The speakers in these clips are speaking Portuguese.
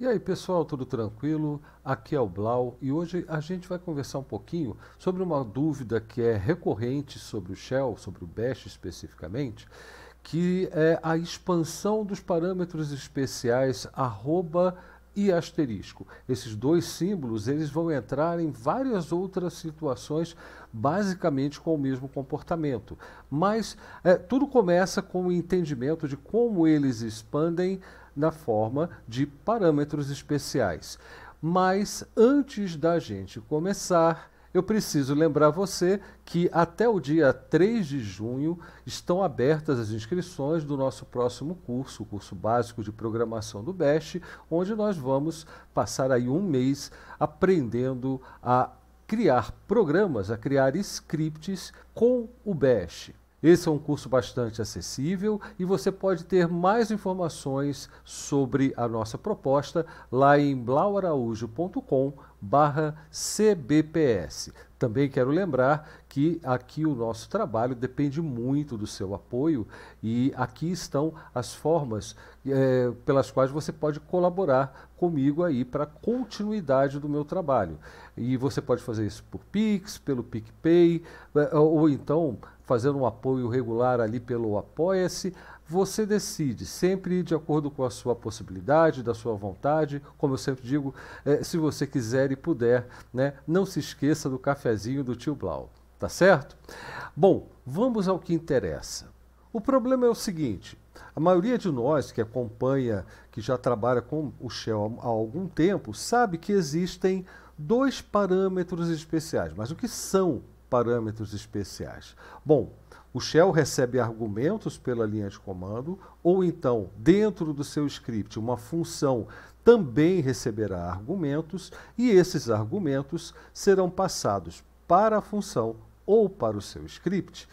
E aí pessoal, tudo tranquilo? Aqui é o Blau e hoje a gente vai conversar um pouquinho sobre uma dúvida que é recorrente sobre o Shell, sobre o Bash especificamente, que é a expansão dos parâmetros especiais arroba e asterisco. Esses dois símbolos eles vão entrar em várias outras situações, basicamente com o mesmo comportamento. Mas é, tudo começa com o entendimento de como eles expandem na forma de parâmetros especiais. Mas antes da gente começar, eu preciso lembrar você que até o dia 3 de junho estão abertas as inscrições do nosso próximo curso, o curso básico de programação do Bash, onde nós vamos passar aí um mês aprendendo a criar programas, a criar scripts com o Bash. Esse é um curso bastante acessível e você pode ter mais informações sobre a nossa proposta lá em blauaraújo.com/cbps. Também quero lembrar que aqui o nosso trabalho depende muito do seu apoio e aqui estão as formas é, pelas quais você pode colaborar comigo aí para a continuidade do meu trabalho. E você pode fazer isso por Pix, pelo PicPay, é, ou então fazendo um apoio regular ali pelo Apoia-se. Você decide, sempre de acordo com a sua possibilidade, da sua vontade. Como eu sempre digo, é, se você quiser e puder, né, não se esqueça do cafezinho do tio Blau. Tá certo? Bom, vamos ao que interessa. O problema é o seguinte: a maioria de nós que acompanha, que já trabalha com o Shell há algum tempo, sabe que existem dois parâmetros especiais. Mas o que são parâmetros especiais? Bom, o shell recebe argumentos pela linha de comando, ou então, dentro do seu script, uma função também receberá argumentos, e esses argumentos serão passados para a função ou para o seu script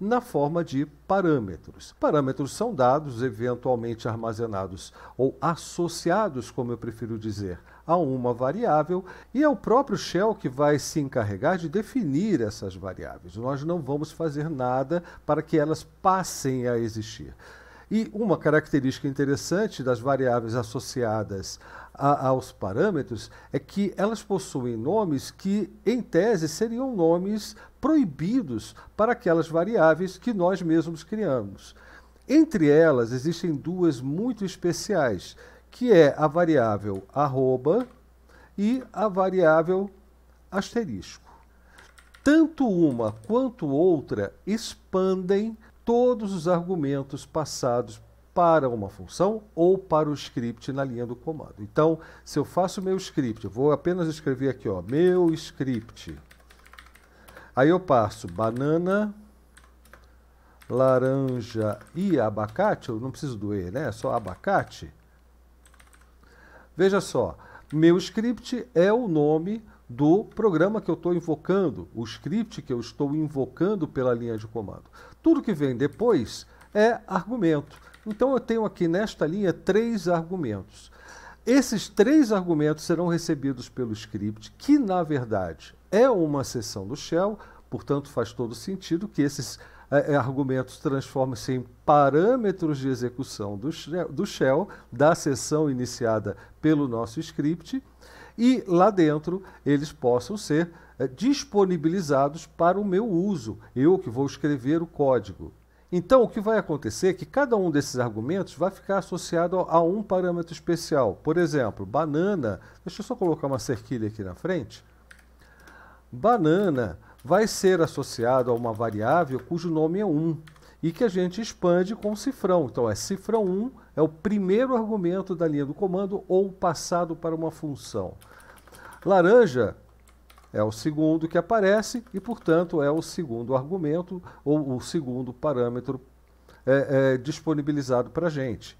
na forma de parâmetros. Parâmetros são dados eventualmente armazenados ou associados, como eu prefiro dizer, a uma variável e é o próprio shell que vai se encarregar de definir essas variáveis. Nós não vamos fazer nada para que elas passem a existir. E uma característica interessante das variáveis associadas a, aos parâmetros é que elas possuem nomes que, em tese, seriam nomes proibidos para aquelas variáveis que nós mesmos criamos. Entre elas existem duas muito especiais, que é a variável arroba e a variável asterisco. Tanto uma quanto outra expandem todos os argumentos passados para uma função ou para o script na linha do comando. Então, se eu faço meu script, vou apenas escrever aqui, ó, meu script. Aí eu passo banana, laranja e abacate. Eu não preciso do E, né? É só abacate. Veja só, meu script é o nome do programa que eu estou invocando, o script que eu estou invocando pela linha de comando. Tudo que vem depois é argumento. Então eu tenho aqui nesta linha três argumentos. Esses três argumentos serão recebidos pelo script, que na verdade é uma seção do Shell, portanto faz todo sentido que esses é, é argumentos transformem se em parâmetros de execução do, do shell, da sessão iniciada pelo nosso script, e lá dentro eles possam ser é, disponibilizados para o meu uso, eu que vou escrever o código. Então, o que vai acontecer é que cada um desses argumentos vai ficar associado a um parâmetro especial. Por exemplo, banana. Deixa eu só colocar uma cerquilha aqui na frente. Banana vai ser associado a uma variável cujo nome é 1 e que a gente expande com cifrão. Então, é cifrão 1 é o primeiro argumento da linha do comando ou passado para uma função. Laranja é o segundo que aparece e, portanto, é o segundo argumento ou o segundo parâmetro é, é, disponibilizado para a gente.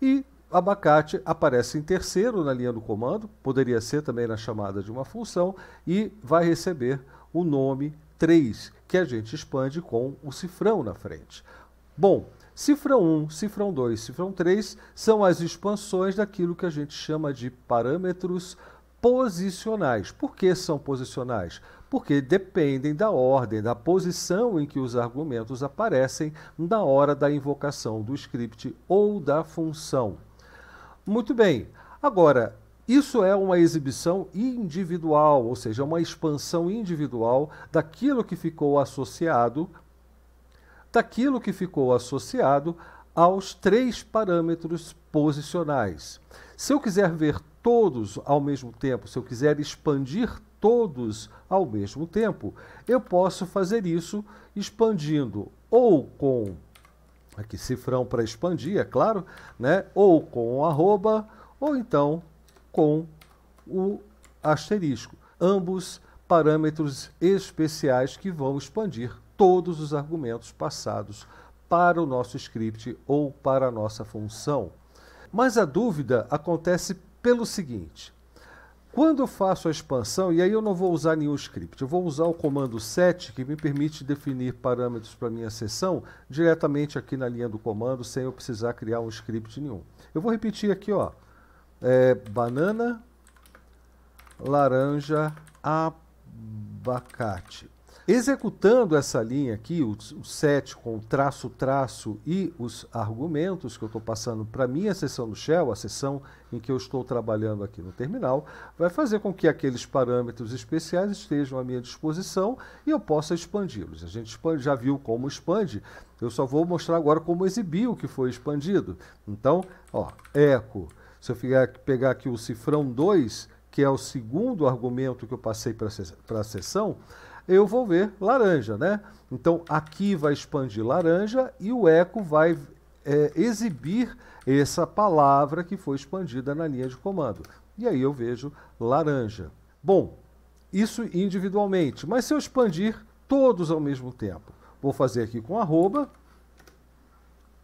E abacate aparece em terceiro na linha do comando, poderia ser também na chamada de uma função, e vai receber o nome 3, que a gente expande com o cifrão na frente. Bom, cifrão 1, cifrão 2, cifrão 3 são as expansões daquilo que a gente chama de parâmetros posicionais. Por que são posicionais? Porque dependem da ordem, da posição em que os argumentos aparecem na hora da invocação do script ou da função. Muito bem. Agora, isso é uma exibição individual, ou seja, uma expansão individual daquilo que ficou associado daquilo que ficou associado aos três parâmetros posicionais. Se eu quiser ver todos ao mesmo tempo, se eu quiser expandir todos ao mesmo tempo, eu posso fazer isso expandindo ou com aqui cifrão para expandir, é claro, né? ou com o arroba, ou então com o asterisco. Ambos parâmetros especiais que vão expandir todos os argumentos passados para o nosso script ou para a nossa função. Mas a dúvida acontece pelo seguinte: quando eu faço a expansão, e aí eu não vou usar nenhum script, eu vou usar o comando set, que me permite definir parâmetros para minha sessão diretamente aqui na linha do comando, sem eu precisar criar um script nenhum. Eu vou repetir aqui, ó, é, banana, laranja, abacate. Executando essa linha aqui, o, o set com o traço, traço e os argumentos que eu estou passando para a minha sessão do shell, a sessão em que eu estou trabalhando aqui no terminal, vai fazer com que aqueles parâmetros especiais estejam à minha disposição e eu possa expandi-los. A gente expande, já viu como expande, eu só vou mostrar agora como exibir o que foi expandido. Então, ó, eco. Se eu pegar aqui o cifrão 2, que é o segundo argumento que eu passei para a sessão, eu vou ver laranja, né? Então aqui vai expandir laranja e o eco vai é, exibir essa palavra que foi expandida na linha de comando. E aí eu vejo laranja. Bom, isso individualmente, mas se eu expandir todos ao mesmo tempo, vou fazer aqui com arroba,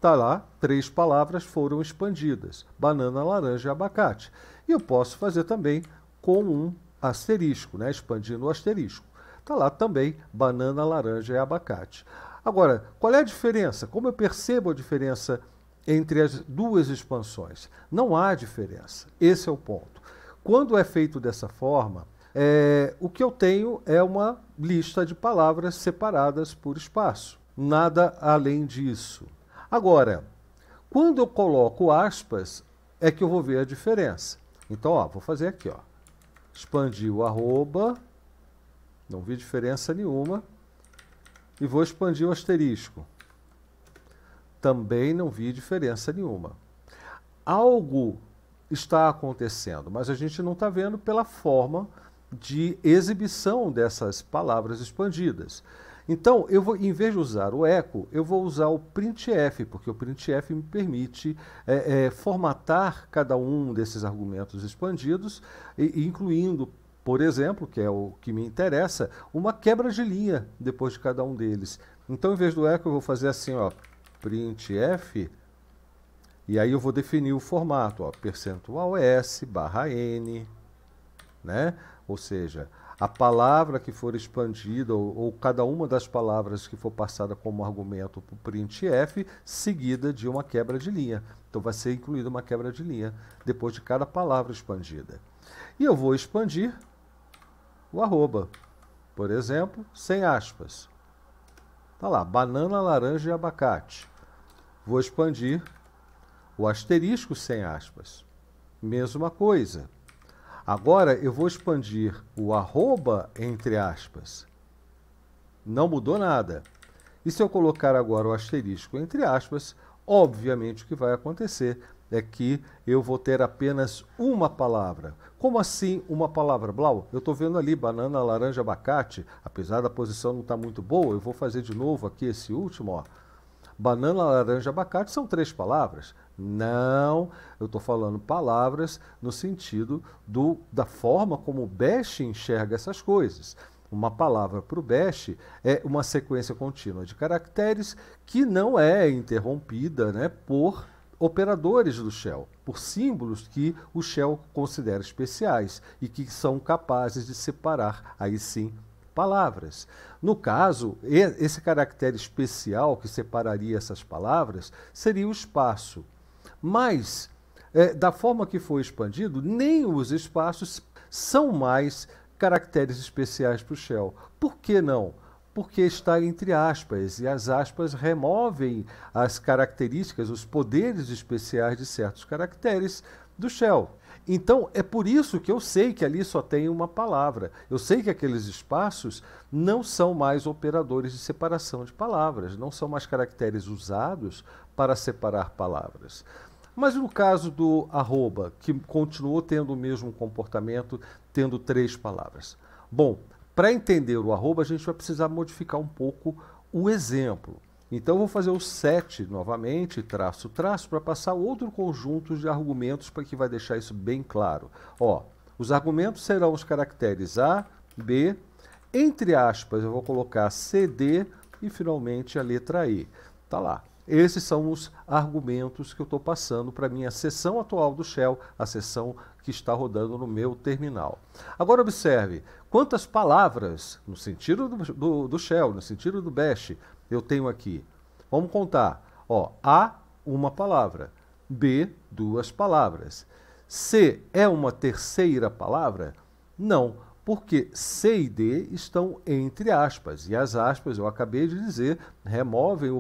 tá lá, três palavras foram expandidas: banana, laranja e abacate. E eu posso fazer também com um asterisco, né? expandindo o asterisco. Está lá também banana, laranja e abacate. Agora, qual é a diferença? Como eu percebo a diferença entre as duas expansões? Não há diferença. Esse é o ponto. Quando é feito dessa forma, é, o que eu tenho é uma lista de palavras separadas por espaço. Nada além disso. Agora, quando eu coloco aspas, é que eu vou ver a diferença. Então, ó, vou fazer aqui, ó. Expandir o arroba, não vi diferença nenhuma. E vou expandir o asterisco. Também não vi diferença nenhuma. Algo está acontecendo, mas a gente não está vendo pela forma de exibição dessas palavras expandidas. Então, eu vou, em vez de usar o eco eu vou usar o printf, porque o printf me permite é, é, formatar cada um desses argumentos expandidos, e, incluindo por exemplo, que é o que me interessa, uma quebra de linha depois de cada um deles. Então, em vez do echo, eu vou fazer assim, ó, printf, e aí eu vou definir o formato, ó, percentual %s barra n, né? Ou seja, a palavra que for expandida ou, ou, cada uma das palavras que for passada como argumento para o printf, seguida de uma quebra de linha. Então vai ser incluída uma quebra de linha depois de cada palavra expandida. E eu vou expandir o arroba. Por exemplo, sem aspas. Tá lá, banana, laranja e abacate. Vou expandir o asterisco sem aspas. Mesma coisa. Agora eu vou expandir o arroba entre aspas. Não mudou nada. E se eu colocar agora o asterisco entre aspas, obviamente o que vai acontecer é que eu vou ter apenas uma palavra. Como assim uma palavra? Blau, eu estou vendo ali banana, laranja, abacate. Apesar da posição não estar tá muito boa, eu vou fazer de novo aqui esse último. Ó. Banana, laranja, abacate são três palavras. Não, eu estou falando palavras no sentido do, da forma como o Best enxerga essas coisas. Uma palavra para o Best é uma sequência contínua de caracteres que não é interrompida né, por operadores do Shell, por símbolos que o Shell considera especiais e que são capazes de separar, aí sim, palavras. No caso, esse caractere especial que separaria essas palavras seria o espaço. Mas, é, da forma que foi expandido, nem os espaços são mais caracteres especiais para o Shell. Por que não? porque está entre aspas, e as aspas removem as características, os poderes especiais de certos caracteres do shell. Então, é por isso que eu sei que ali só tem uma palavra. Eu sei que aqueles espaços não são mais operadores de separação de palavras, não são mais caracteres usados para separar palavras. Mas no caso do arroba, que continuou tendo o mesmo comportamento, tendo três palavras. Bom, para entender o arroba, a gente vai precisar modificar um pouco o exemplo. Então, vou fazer o set novamente, traço, traço, para passar outro conjunto de argumentos para que vai deixar isso bem claro. Ó, os argumentos serão os caracteres A, B, entre aspas eu vou colocar CD e finalmente a letra E. Tá lá. Esses são os argumentos que eu estou passando para a minha sessão atual do Shell, a sessão que está rodando no meu terminal. Agora observe quantas palavras, no sentido do, do, do Shell, no sentido do Bash, eu tenho aqui. Vamos contar. Ó, A, uma palavra. B, duas palavras. C é uma terceira palavra? Não porque C e D estão entre aspas, e as aspas, eu acabei de dizer, removem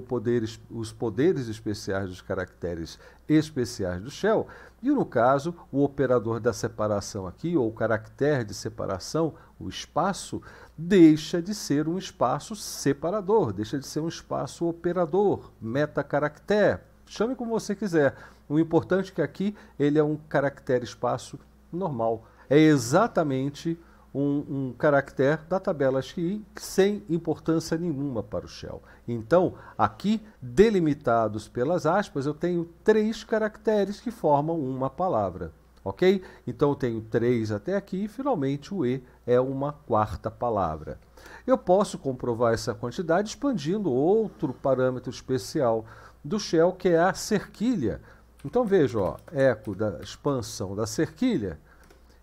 os poderes especiais dos caracteres especiais do shell, e no caso, o operador da separação aqui, ou o caractere de separação, o espaço, deixa de ser um espaço separador, deixa de ser um espaço operador, metacaractere, chame como você quiser. O importante é que aqui ele é um caractere espaço normal. É exatamente um, um caractere da tabela XI sem importância nenhuma para o Shell. Então, aqui, delimitados pelas aspas, eu tenho três caracteres que formam uma palavra. Ok? Então, eu tenho três até aqui e, finalmente, o E é uma quarta palavra. Eu posso comprovar essa quantidade expandindo outro parâmetro especial do Shell, que é a cerquilha. Então, veja, ó, eco da expansão da cerquilha,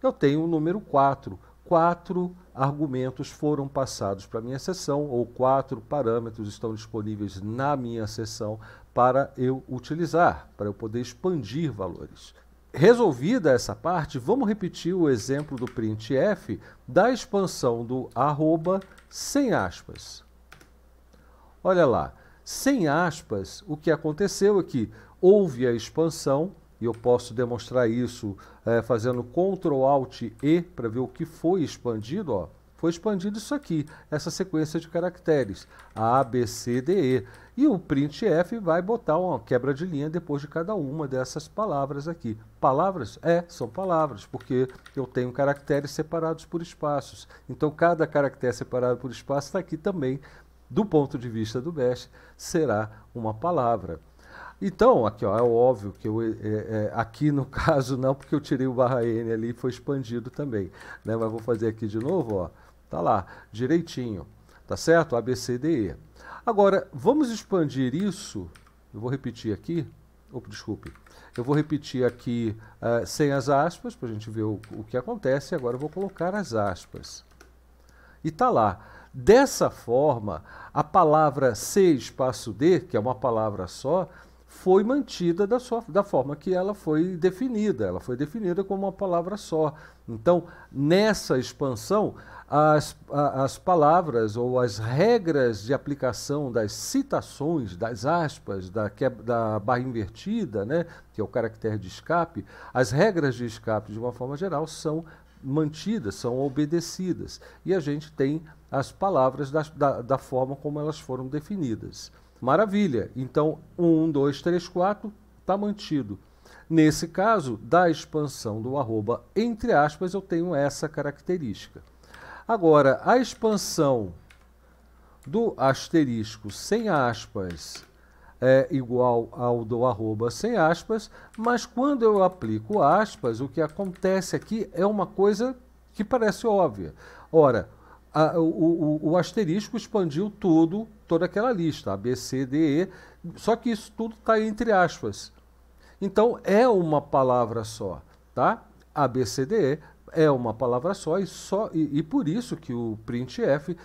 eu tenho o número 4, quatro argumentos foram passados para a minha sessão, ou quatro parâmetros estão disponíveis na minha sessão para eu utilizar, para eu poder expandir valores. Resolvida essa parte, vamos repetir o exemplo do printf da expansão do arroba sem aspas. Olha lá, sem aspas, o que aconteceu é que houve a expansão e eu posso demonstrar isso é, fazendo Ctrl Alt E para ver o que foi expandido. Ó. Foi expandido isso aqui, essa sequência de caracteres. A, B, C, D, E. E o print F vai botar uma quebra de linha depois de cada uma dessas palavras aqui. Palavras? É, são palavras, porque eu tenho caracteres separados por espaços. Então, cada caractere separado por espaço está aqui também, do ponto de vista do Bash, será uma palavra. Então, aqui ó, é óbvio que eu, é, é, aqui no caso não, porque eu tirei o barra N ali e foi expandido também. Né? Mas vou fazer aqui de novo, ó, tá lá, direitinho, tá certo? ABCDE. Agora, vamos expandir isso, eu vou repetir aqui, opa, desculpe, eu vou repetir aqui uh, sem as aspas, para a gente ver o, o que acontece, agora eu vou colocar as aspas. E tá lá, dessa forma, a palavra C espaço D, que é uma palavra só, foi mantida da, sua, da forma que ela foi definida. Ela foi definida como uma palavra só. Então, nessa expansão, as, as palavras ou as regras de aplicação das citações, das aspas, da, da barra invertida, né, que é o caractere de escape, as regras de escape, de uma forma geral, são mantidas, são obedecidas. E a gente tem as palavras da, da, da forma como elas foram definidas. Maravilha. Então, 1, 2, 3, 4 está mantido. Nesse caso, da expansão do arroba entre aspas, eu tenho essa característica. Agora, a expansão do asterisco sem aspas é igual ao do arroba sem aspas, mas quando eu aplico aspas, o que acontece aqui é uma coisa que parece óbvia. Ora, a, o, o, o, asterisco expandiu tudo, toda aquela lista, A, B, C, D, E, só que isso tudo está entre aspas. Então é uma palavra só, tá? A, B, C, D, E é uma palavra só e, só, e, e por isso que o printf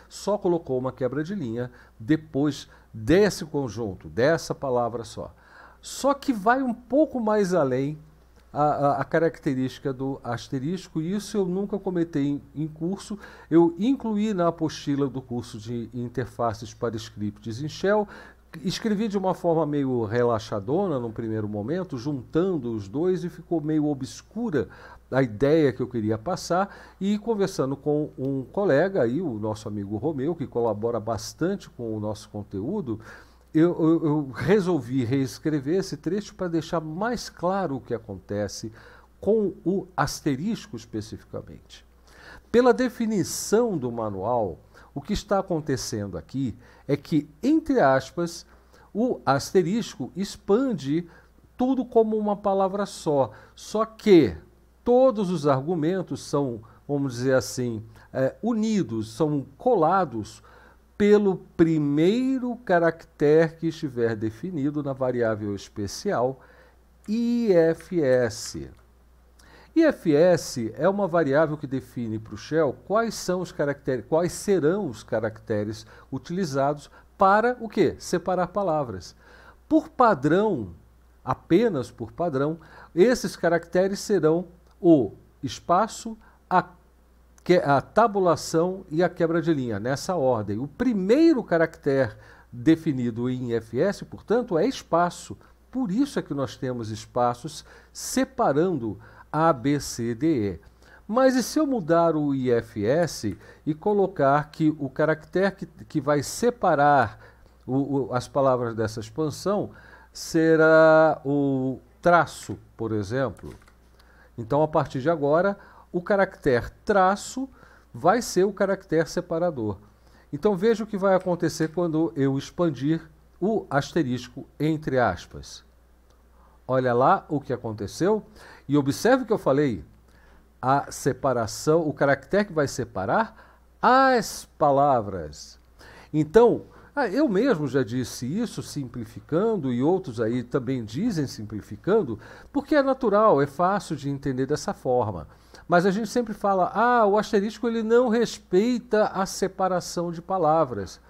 só colocou uma quebra de linha depois desse conjunto, dessa palavra só. Só que vai um pouco mais além a, a, a, característica do asterisco, e isso eu nunca comentei em, em, curso. Eu incluí na apostila do curso de interfaces para scripts em Shell. Escrevi de uma forma meio relaxadona no primeiro momento, juntando os dois, e ficou meio obscura a ideia que eu queria passar. E conversando com um colega aí, o nosso amigo Romeu, que colabora bastante com o nosso conteúdo, eu, eu, eu resolvi reescrever esse trecho para deixar mais claro o que acontece com o asterisco especificamente. Pela definição do manual, o que está acontecendo aqui é que, entre aspas, o asterisco expande tudo como uma palavra só. Só que todos os argumentos são, vamos dizer assim, é, unidos, são colados pelo primeiro caractere que estiver definido na variável especial IFS. IFS é uma variável que define para o Shell quais são os caracteres, quais serão os caracteres utilizados para o que? Separar palavras. Por padrão, apenas por padrão, esses caracteres serão o espaço, a que é a tabulação e a quebra de linha, nessa ordem. O primeiro caractere definido em IFS, portanto, é espaço. Por isso é que nós temos espaços separando A, B, C, D, E. Mas e se eu mudar o IFS e colocar que o caractere que, que vai separar o, o, as palavras dessa expansão será o traço, por exemplo? Então, a partir de agora, o caractere traço vai ser o caractere separador. Então veja o que vai acontecer quando eu expandir o asterisco entre aspas. Olha lá o que aconteceu e observe que eu falei a separação, o caractere que vai separar as palavras. Então, ah, eu mesmo já disse isso simplificando e outros aí também dizem simplificando, porque é natural, é fácil de entender dessa forma. Mas a gente sempre fala, ah, o asterisco ele não respeita a separação de palavras.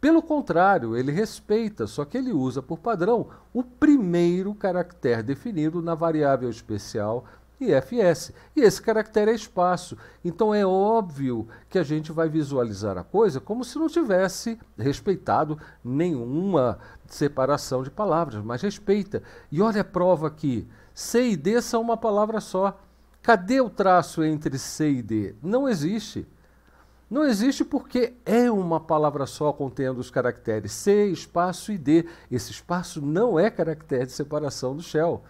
Pelo contrário, ele respeita, só que ele usa por padrão o primeiro caractere definido na variável especial IFS. E esse caractere é espaço. Então é óbvio que a gente vai visualizar a coisa como se não tivesse respeitado nenhuma separação de palavras, mas respeita. E olha a prova aqui: C e D são uma palavra só. Cadê o traço entre C e D? Não existe. Não existe porque é uma palavra só contendo os caracteres C, espaço e D. Esse espaço não é caractere de separação do shell.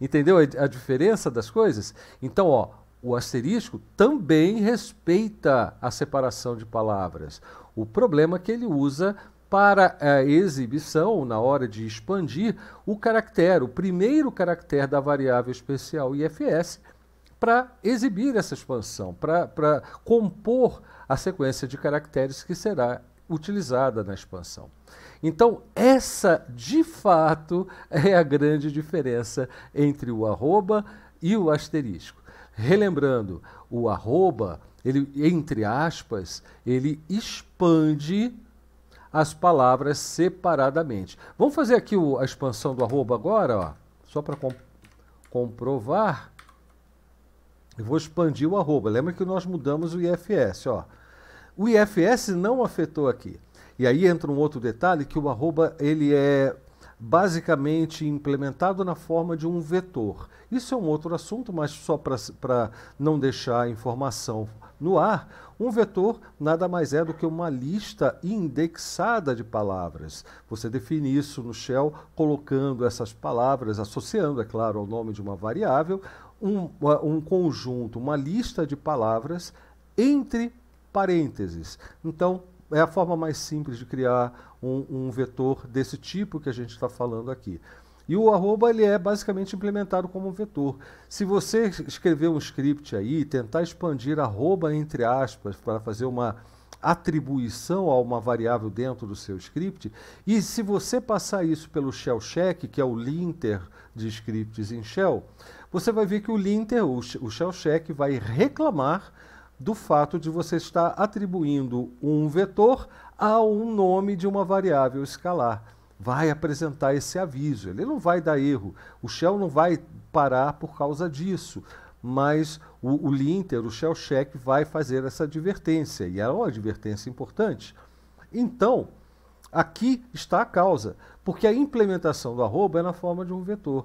Entendeu a, diferença das coisas? Então, ó, o asterisco também respeita a separação de palavras. O problema é que ele usa para a exibição, na hora de expandir, o caractere, o primeiro caractere da variável especial IFS, para exibir essa expansão, para compor a sequência de caracteres que será utilizada na expansão. Então, essa de fato é a grande diferença entre o arroba e o asterisco. Relembrando, o arroba, ele, entre aspas, ele expande as palavras separadamente. Vamos fazer aqui o, a expansão do arroba agora, ó, só para comprovar. Eu vou expandir o arroba. Lembra que nós mudamos o IFS, ó. O IFS não afetou aqui. E aí entra um outro detalhe que o arroba ele é basicamente implementado na forma de um vetor. Isso é um outro assunto, mas só para não deixar a informação no ar, um vetor nada mais é do que uma lista indexada de palavras. Você define isso no shell colocando essas palavras, associando, é claro, ao nome de uma variável, um, um conjunto, uma lista de palavras entre parênteses. Então, é a forma mais simples de criar um, um vetor desse tipo que a gente está falando aqui. E o arroba ele é basicamente implementado como um vetor. Se você escrever um script aí, tentar expandir arroba entre aspas para fazer uma atribuição a uma variável dentro do seu script, e se você passar isso pelo shell check, que é o linter de scripts em shell, você vai ver que o Linter, o, o Shellcheck, vai reclamar do fato de você estar atribuindo um vetor a um nome de uma variável escalar. Vai apresentar esse aviso, ele não vai dar erro, o Shell não vai parar por causa disso, mas o, o linter, o shell check, vai fazer essa advertência, e é uma advertência importante. Então, aqui está a causa, porque a implementação do arroba é na forma de um vetor.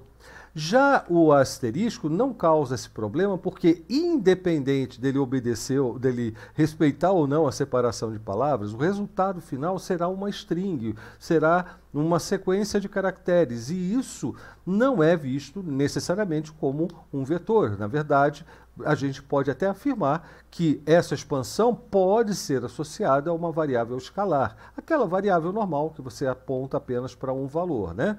Já o asterisco não causa esse problema, porque independente dele obedecer, dele respeitar ou não a separação de palavras, o resultado final será uma string, será uma sequência de caracteres, e isso não é visto necessariamente como um vetor. Na verdade, a gente pode até afirmar que essa expansão pode ser associada a uma variável escalar, aquela variável normal que você aponta apenas para um valor, né?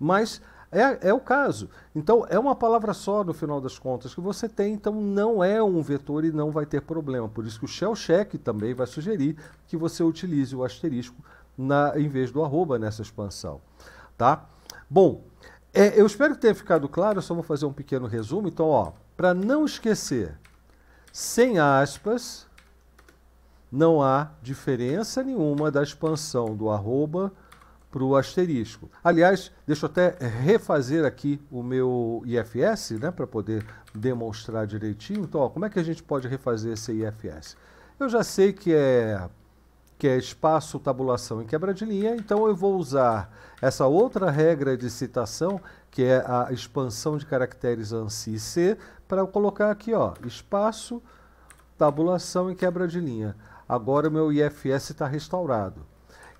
Mas é, é o caso. Então, é uma palavra só no final das contas que você tem, então não é um vetor e não vai ter problema. Por isso que o shell check também vai sugerir que você utilize o asterisco na, em vez do arroba nessa expansão. Tá? Bom, é, eu espero que tenha ficado claro, eu só vou fazer um pequeno resumo. Então, ó, para não esquecer, sem aspas, não há diferença nenhuma da expansão do arroba para o asterisco. Aliás, deixa eu até refazer aqui o meu IFS, né, para poder demonstrar direitinho. Então, ó, como é que a gente pode refazer esse IFS? Eu já sei que é que é espaço, tabulação e quebra de linha, então eu vou usar essa outra regra de citação, que é a expansão de caracteres ANSI C, para colocar aqui, ó, espaço, tabulação e quebra de linha. Agora o meu IFS está restaurado.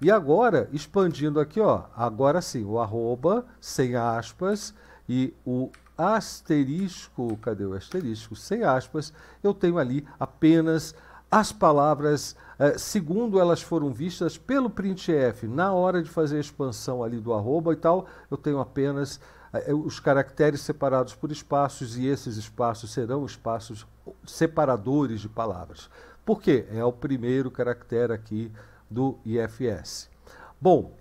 E agora, expandindo aqui, ó, agora sim, o arroba, sem aspas, e o asterisco, cadê o asterisco? Sem aspas, eu tenho ali apenas as palavras, eh, segundo elas foram vistas pelo printf, na hora de fazer a expansão ali do arroba e tal, eu tenho apenas eh, os caracteres separados por espaços e esses espaços serão espaços separadores de palavras. Por quê? É o primeiro caractere aqui do IFS. Bom,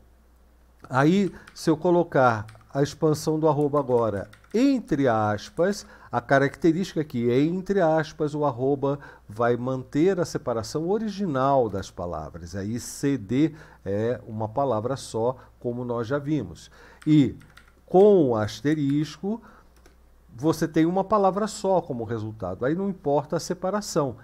aí se eu colocar a expansão do arroba agora entre aspas, a característica aqui entre aspas, o arroba vai manter a separação original das palavras. Aí CD é uma palavra só, como nós já vimos. E com o asterisco, você tem uma palavra só como resultado. Aí não importa a separação.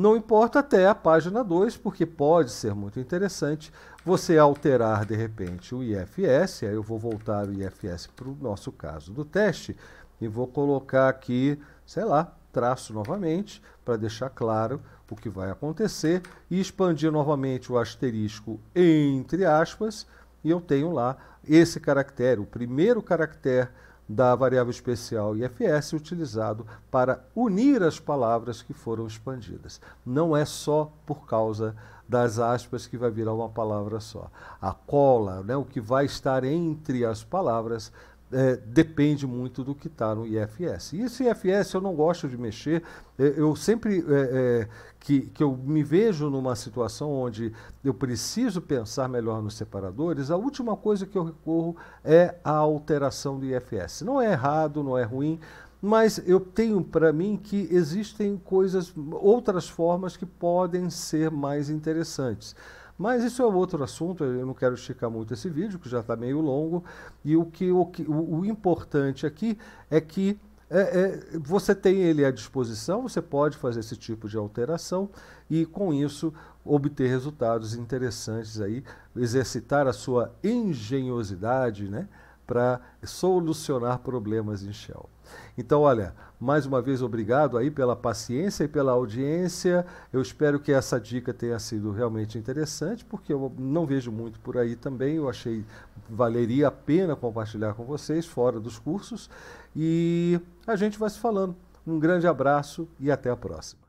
Não importa até a página 2, porque pode ser muito interessante você alterar de repente o IFS, aí eu vou voltar o IFS para o nosso caso do teste e vou colocar aqui, sei lá, traço novamente para deixar claro o que vai acontecer e expandir novamente o asterisco entre aspas e eu tenho lá esse caractere, o primeiro caractere da variável especial IFS utilizado para unir as palavras que foram expandidas. Não é só por causa das aspas que vai virar uma palavra só. A cola, né, o que vai estar entre as palavras, é, depende muito do que está no IFS. E esse IFS eu não gosto de mexer. É, eu sempre é, é, que, que eu me vejo numa situação onde eu preciso pensar melhor nos separadores, a última coisa que eu recorro é a alteração do IFS. Não é errado, não é ruim, mas eu tenho para mim que existem coisas, outras formas que podem ser mais interessantes. Mas isso é outro assunto, eu não quero esticar muito esse vídeo, que já está meio longo, e o, que, o, que, o, o importante aqui é que é, é, você tem ele à disposição, você pode fazer esse tipo de alteração e com isso obter resultados interessantes aí, exercitar a sua engenhosidade, né? para solucionar problemas em Shell. Então, olha, mais uma vez obrigado aí pela paciência e pela audiência. Eu espero que essa dica tenha sido realmente interessante, porque eu não vejo muito por aí também. Eu achei valeria a pena compartilhar com vocês fora dos cursos e a gente vai se falando. Um grande abraço e até a próxima.